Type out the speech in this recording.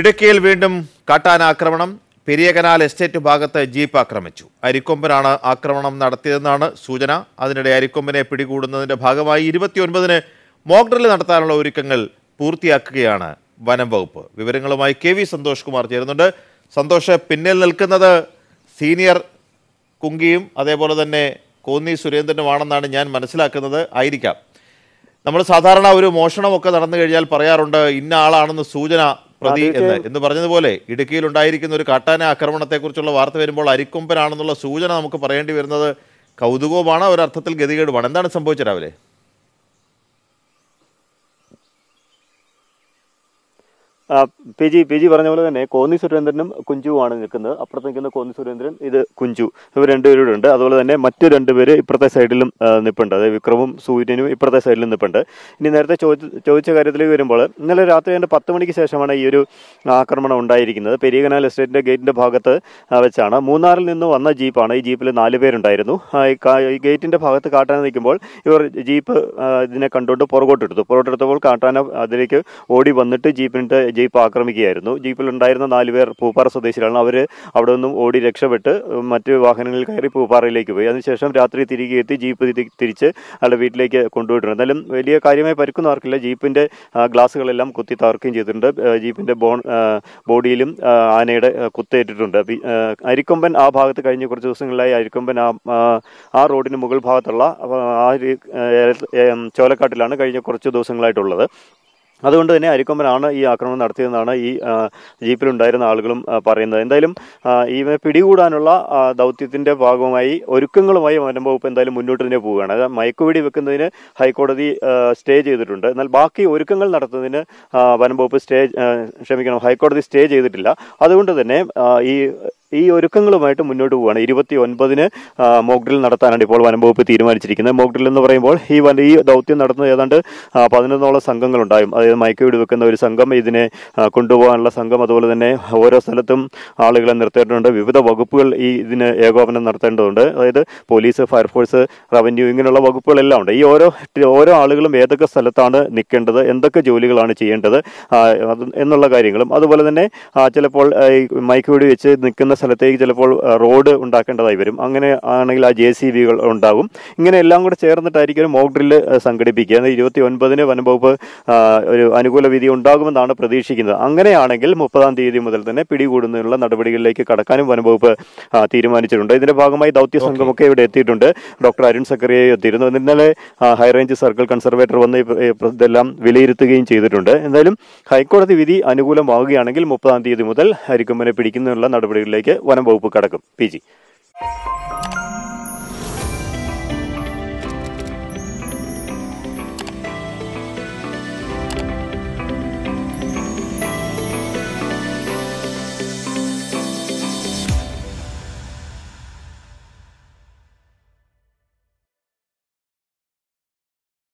ഇടുക്കിയിൽ വീണ്ടും കാട്ടാനാക്രമണം പെരിയകനാൽ എസ്റ്റേറ്റ് ഭാഗത്ത് ജീപ്പ് ആക്രമിച്ചു അരിക്കൊമ്പനാണ് ആക്രമണം നടത്തിയതെന്നാണ് സൂചന അതിനിടെ അരിക്കൊമ്പനെ പിടികൂടുന്നതിന്റെ ഭാഗമായി ഇരുപത്തിയൊൻപതിന് മോക്ഡ്രിൽ നടത്താനുള്ള ഒരുക്കങ്ങൾ പൂർത്തിയാക്കുകയാണ് വനം വകുപ്പ് വിവരങ്ങളുമായി കെ വി സന്തോഷ് കുമാർ ചേരുന്നുണ്ട് സന്തോഷ് പിന്നിൽ നിൽക്കുന്നത് സീനിയർ കുങ്കിയും അതേപോലെ തന്നെ കോന്നി സുരേന്ദ്രനുമാണെന്നാണ് ഞാൻ മനസ്സിലാക്കുന്നത് ആയിരിക്കാം നമ്മൾ സാധാരണ ഒരു മോഷണമൊക്കെ നടന്നു കഴിഞ്ഞാൽ പറയാറുണ്ട് ഇന്ന ആളാണെന്ന് സൂചന പ്രതി എന്ന് എന്ന് പറഞ്ഞതുപോലെ ഇടുക്കിയിൽ ഉണ്ടായിരിക്കുന്ന ഒരു കാട്ടാന ആക്രമണത്തെക്കുറിച്ചുള്ള വാർത്ത വരുമ്പോൾ അരിക്കൊമ്പനാണെന്നുള്ള സൂചന നമുക്ക് പറയേണ്ടി വരുന്നത് കൗതുകവുമാണ് ഒരർത്ഥത്തിൽ ഗതികേടുമാണ് എന്താണ് സംഭവിച്ചത് രാവിലെ പി ജി പി ജി പറഞ്ഞ പോലെ തന്നെ കോന്നി സുരേന്ദ്രനും കുഞ്ചുവാണ് നിൽക്കുന്നത് അപ്പുറത്ത് നിൽക്കുന്ന കോന്നി സുരേന്ദ്രൻ ഇത് കുഞ്ചു ഇവർ രണ്ടുപേരും ഉണ്ട് അതുപോലെ തന്നെ മറ്റു രണ്ടുപേര് ഇപ്പുറത്തെ സൈഡിലും നിൽപ്പുണ്ട് അതായത് വിക്രമും സൂര്യനും ഇപ്പുറത്തെ സൈഡിലും നിൽപ്പുണ്ട് ഇനി നേരത്തെ ചോദിച്ച കാര്യത്തിലേക്ക് വരുമ്പോൾ ഇന്നലെ രാത്രി എൻ്റെ പത്ത് മണിക്ക് ശേഷമാണ് ഈ ഒരു ആക്രമണം ഉണ്ടായിരിക്കുന്നത് പെരിയകനാൽ എസ്റ്റേറ്റിൻ്റെ ഗേറ്റിൻ്റെ ഭാഗത്ത് വെച്ചാണ് മൂന്നാറിൽ നിന്ന് വന്ന ജീപ്പാണ് ഈ ജീപ്പിൽ നാല് പേരുണ്ടായിരുന്നു ഈ ഗേറ്റിൻ്റെ ഭാഗത്ത് കാട്ടാന നിൽക്കുമ്പോൾ ഇവർ ജീപ്പ് ഇതിനെ കണ്ടുകൊണ്ട് പുറകോട്ടെടുത്തു പുറകോട്ടെടുത്തപ്പോൾ കാട്ടാന അതിലേക്ക് ഓടി വന്നിട്ട് ജീപ്പിൻ്റെ ജീപ്പ് ആക്രമിക്കുകയായിരുന്നു ജീപ്പിലുണ്ടായിരുന്ന നാലുപേർ പൂപ്പാറ സ്വദേശികളാണ് അവർ അവിടെ നിന്നും ഓടി രക്ഷപ്പെട്ട് മറ്റ് വാഹനങ്ങളിൽ കയറി പൂപ്പാറയിലേക്ക് പോയി അതിനുശേഷം രാത്രി തിരികെ എത്തി ജീപ്പ് തിരിച്ച് അയാളുടെ വീട്ടിലേക്ക് കൊണ്ടുപോയിട്ടുണ്ട് എന്നാലും വലിയ കാര്യമായി പരിക്കൊന്നും ആർക്കില്ല ജീപ്പിൻ്റെ ഗ്ലാസ്സുകളെല്ലാം കുത്തി തകർക്കുകയും ചെയ്തിട്ടുണ്ട് ജീപ്പിൻ്റെ ബോൺ ബോഡിയിലും ആനയുടെ കുത്തേറ്റിട്ടുണ്ട് അരിക്കൊമ്പൻ ആ ഭാഗത്ത് കഴിഞ്ഞ കുറച്ച് ദിവസങ്ങളിലായി അരിക്കൊമ്പൻ ആ ആ റോഡിന് മുകൾ ഭാഗത്തുള്ള ആ ചോലക്കാട്ടിലാണ് കഴിഞ്ഞ കുറച്ച് ദിവസങ്ങളായിട്ടുള്ളത് അതുകൊണ്ട് തന്നെ അരിക്കൊമ്പനാണ് ഈ ആക്രമണം നടത്തിയതെന്നാണ് ഈ ജീപ്പിലുണ്ടായിരുന്ന ആളുകളും പറയുന്നത് എന്തായാലും ഇവനെ പിടികൂടാനുള്ള ദൗത്യത്തിൻ്റെ ഭാഗമായി ഒരുക്കങ്ങളുമായി വനം വകുപ്പ് എന്തായാലും മുന്നോട്ട് തന്നെ പോവുകയാണ് അതായത് മയക്കുവെടി വെക്കുന്നതിന് ഹൈക്കോടതി സ്റ്റേ ചെയ്തിട്ടുണ്ട് എന്നാൽ ബാക്കി ഒരുക്കങ്ങൾ നടത്തുന്നതിന് വനം സ്റ്റേ ക്ഷമിക്കണം ഹൈക്കോടതി സ്റ്റേ ചെയ്തിട്ടില്ല അതുകൊണ്ട് തന്നെ ഈ ഈ ഒരുക്കങ്ങളുമായിട്ട് മുന്നോട്ട് പോവുകയാണ് ഇരുപത്തി ഒൻപതിന് മോക്ഡ്രിൽ നടത്താനാണ് ഇപ്പോൾ വനംവകുപ്പ് തീരുമാനിച്ചിരിക്കുന്നത് മോക്ഡ്രിൽ എന്ന് പറയുമ്പോൾ ഈ വന ഈ ദൗത്യം നടത്തുന്ന ഏതാണ്ട് പതിനൊന്നോളം സംഘങ്ങളുണ്ടായും അതായത് മയക്കുവീട് വെക്കുന്ന ഒരു സംഘം ഇതിനെ കൊണ്ടുപോകാനുള്ള സംഘം അതുപോലെ തന്നെ ഓരോ സ്ഥലത്തും ആളുകളെ നിർത്തേണ്ടതുണ്ട് വിവിധ വകുപ്പുകൾ ഈ ഇതിന് ഏകോപനം നടത്തേണ്ടതുണ്ട് അതായത് പോലീസ് ഫയർഫോഴ്സ് റവന്യൂ ഇങ്ങനെയുള്ള വകുപ്പുകളെല്ലാം ഉണ്ട് ഈ ഓരോ ഓരോ ആളുകളും ഏതൊക്കെ സ്ഥലത്താണ് നിൽക്കേണ്ടത് എന്തൊക്കെ ജോലികളാണ് ചെയ്യേണ്ടത് എന്നുള്ള കാര്യങ്ങളും അതുപോലെ തന്നെ ചിലപ്പോൾ മയക്കുവീട് വെച്ച് നിൽക്കുന്ന സ്ഥലത്തേക്ക് ചിലപ്പോൾ റോഡ് ഉണ്ടാക്കേണ്ടതായി വരും അങ്ങനെ ആണെങ്കിൽ ആ ജെ സി വികൾ ഉണ്ടാകും ഇങ്ങനെ എല്ലാം കൂടെ ചേർന്നിട്ടായിരിക്കും ഒരു മോക്ക് ഡ്രില്ല് സംഘടിപ്പിക്കുക ഇരുപത്തി ഒൻപതിന് വനംവകുപ്പ് ഒരു അനുകൂല വിധി ഉണ്ടാകുമെന്നാണ് പ്രതീക്ഷിക്കുന്നത് അങ്ങനെയാണെങ്കിൽ മുപ്പതാം തീയതി മുതൽ തന്നെ പിടികൂടുന്നതിനുള്ള നടപടികളിലേക്ക് കടക്കാനും വനംവകുപ്പ് തീരുമാനിച്ചിട്ടുണ്ട് ഇതിന്റെ ഭാഗമായി ദൗത്യ സംഘമൊക്കെ ഇവിടെ എത്തിയിട്ടുണ്ട് ഡോക്ടർ അരുൺ സക്കറിയെ എത്തിയിരുന്നു ഇന്നലെ ഹൈറേഞ്ച് സർക്കിൾ കൺസർവേറ്റർ വന്ന് ഇതെല്ലാം വിലയിരുത്തുകയും ചെയ്തിട്ടുണ്ട് എന്തായാലും ഹൈക്കോടതി വിധി അനുകൂലമാവുകയാണെങ്കിൽ മുപ്പതാം തീയതി മുതൽ അരിക്കൊമ്പനെ പിടിക്കുന്നതിനുള്ള നടപടികളിലേക്ക് വനം വകുപ്പ് കടക്കും പി